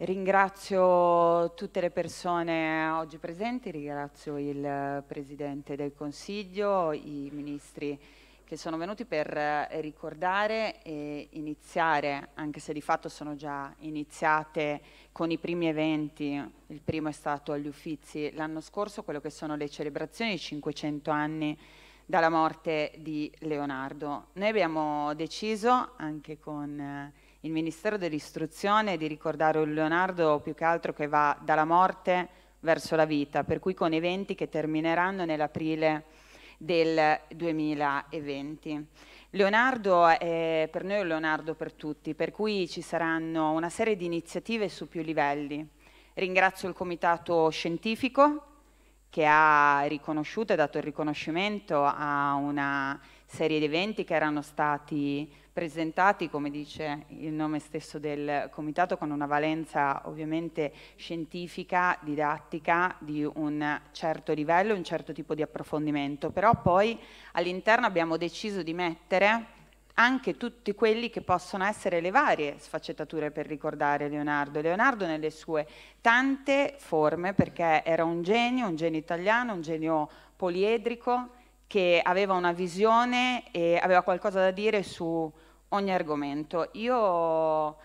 Ringrazio tutte le persone oggi presenti, ringrazio il Presidente del Consiglio, i Ministri che sono venuti per ricordare e iniziare, anche se di fatto sono già iniziate con i primi eventi, il primo è stato agli Uffizi l'anno scorso, quello che sono le celebrazioni di 500 anni dalla morte di Leonardo. Noi abbiamo deciso, anche con il Ministero dell'Istruzione di ricordare un Leonardo più che altro che va dalla morte verso la vita, per cui con eventi che termineranno nell'aprile del 2020. Leonardo è per noi un Leonardo per tutti, per cui ci saranno una serie di iniziative su più livelli. Ringrazio il Comitato Scientifico che ha riconosciuto e dato il riconoscimento a una serie di eventi che erano stati presentati, come dice il nome stesso del comitato, con una valenza ovviamente scientifica, didattica, di un certo livello, un certo tipo di approfondimento, però poi all'interno abbiamo deciso di mettere anche tutti quelli che possono essere le varie sfaccettature per ricordare Leonardo. Leonardo nelle sue tante forme, perché era un genio, un genio italiano, un genio poliedrico, che aveva una visione e aveva qualcosa da dire su ogni argomento. Io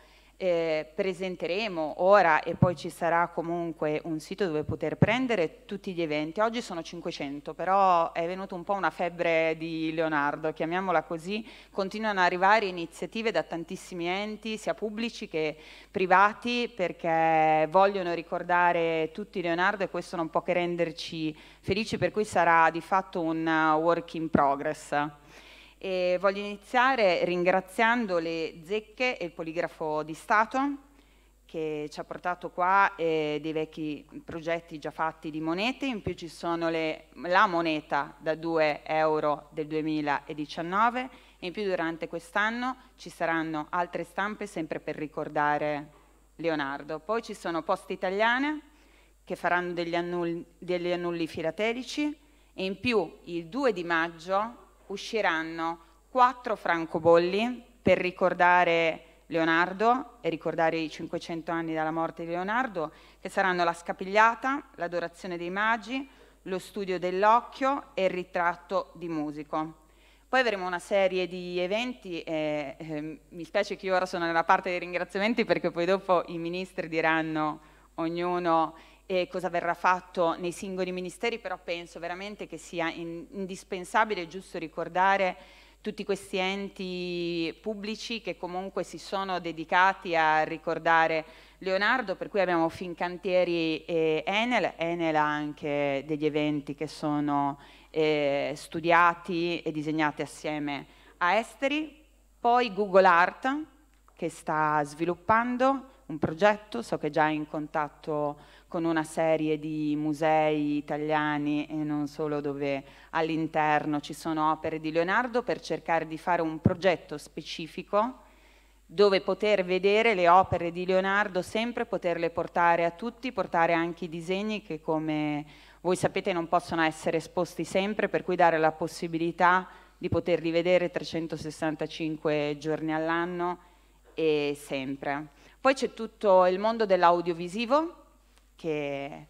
eh, presenteremo ora e poi ci sarà comunque un sito dove poter prendere tutti gli eventi. Oggi sono 500, però è venuta un po' una febbre di Leonardo, chiamiamola così. Continuano ad arrivare iniziative da tantissimi enti, sia pubblici che privati, perché vogliono ricordare tutti Leonardo e questo non può che renderci felici, per cui sarà di fatto un work in progress. E voglio iniziare ringraziando le zecche e il poligrafo di Stato che ci ha portato qua eh, dei vecchi progetti già fatti di monete, in più ci sono le, la moneta da 2 euro del 2019 e in più durante quest'anno ci saranno altre stampe sempre per ricordare Leonardo. Poi ci sono poste italiane che faranno degli annulli, degli annulli filatelici e in più il 2 di maggio usciranno quattro francobolli per ricordare Leonardo e ricordare i 500 anni dalla morte di Leonardo, che saranno la scapigliata, l'adorazione dei magi, lo studio dell'occhio e il ritratto di musico. Poi avremo una serie di eventi, e, eh, mi spiace che io ora sono nella parte dei ringraziamenti perché poi dopo i ministri diranno ognuno e cosa verrà fatto nei singoli ministeri, però penso veramente che sia in, indispensabile e giusto ricordare tutti questi enti pubblici che comunque si sono dedicati a ricordare Leonardo, per cui abbiamo Fincantieri e Enel, Enel ha anche degli eventi che sono eh, studiati e disegnati assieme a Esteri, poi Google Art, che sta sviluppando un progetto, so che è già in contatto con una serie di musei italiani e non solo dove all'interno ci sono opere di Leonardo per cercare di fare un progetto specifico dove poter vedere le opere di Leonardo, sempre poterle portare a tutti, portare anche i disegni che come voi sapete non possono essere esposti sempre, per cui dare la possibilità di poterli vedere 365 giorni all'anno e sempre. Poi c'è tutto il mondo dell'audiovisivo che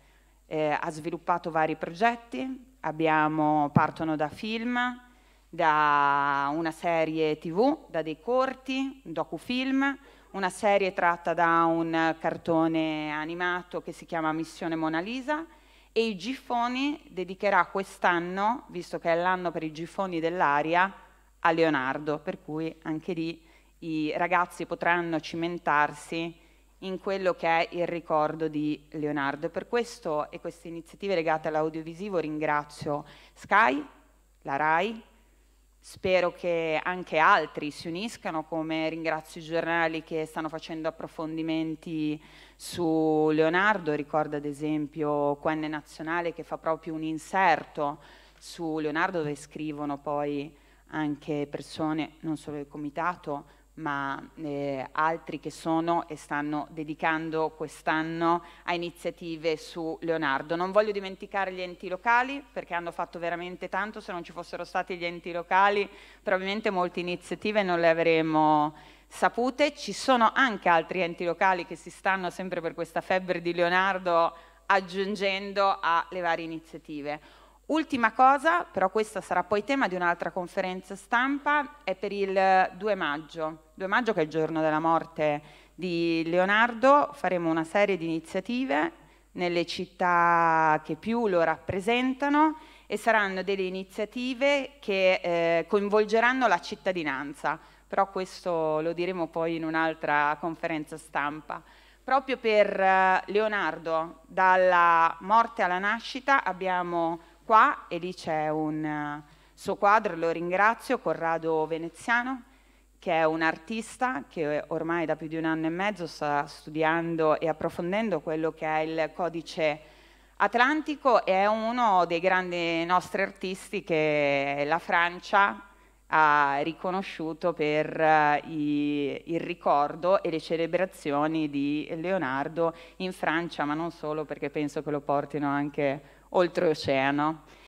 eh, ha sviluppato vari progetti, Abbiamo, partono da film, da una serie tv, da dei corti, un docufilm, una serie tratta da un cartone animato che si chiama Missione Mona Lisa e i Giffoni dedicherà quest'anno, visto che è l'anno per i Gifoni dell'aria, a Leonardo, per cui anche lì i ragazzi potranno cimentarsi in quello che è il ricordo di Leonardo. Per questo e queste iniziative legate all'audiovisivo ringrazio Sky, la RAI, spero che anche altri si uniscano, come ringrazio i giornali che stanno facendo approfondimenti su Leonardo, ricordo ad esempio QN Nazionale che fa proprio un inserto su Leonardo dove scrivono poi anche persone, non solo il comitato, ma eh, altri che sono e stanno dedicando quest'anno a iniziative su Leonardo. Non voglio dimenticare gli enti locali perché hanno fatto veramente tanto, se non ci fossero stati gli enti locali probabilmente molte iniziative non le avremmo sapute. Ci sono anche altri enti locali che si stanno sempre per questa febbre di Leonardo aggiungendo alle varie iniziative. Ultima cosa, però questa sarà poi tema di un'altra conferenza stampa, è per il 2 eh, maggio. 2 maggio che è il giorno della morte di Leonardo, faremo una serie di iniziative nelle città che più lo rappresentano e saranno delle iniziative che eh, coinvolgeranno la cittadinanza, però questo lo diremo poi in un'altra conferenza stampa. Proprio per eh, Leonardo, dalla morte alla nascita abbiamo qua e lì c'è un eh, suo quadro, lo ringrazio, Corrado Veneziano, che è un artista che ormai da più di un anno e mezzo sta studiando e approfondendo quello che è il codice atlantico e è uno dei grandi nostri artisti che la Francia ha riconosciuto per eh, i, il ricordo e le celebrazioni di Leonardo in Francia, ma non solo perché penso che lo portino anche oltreoceano.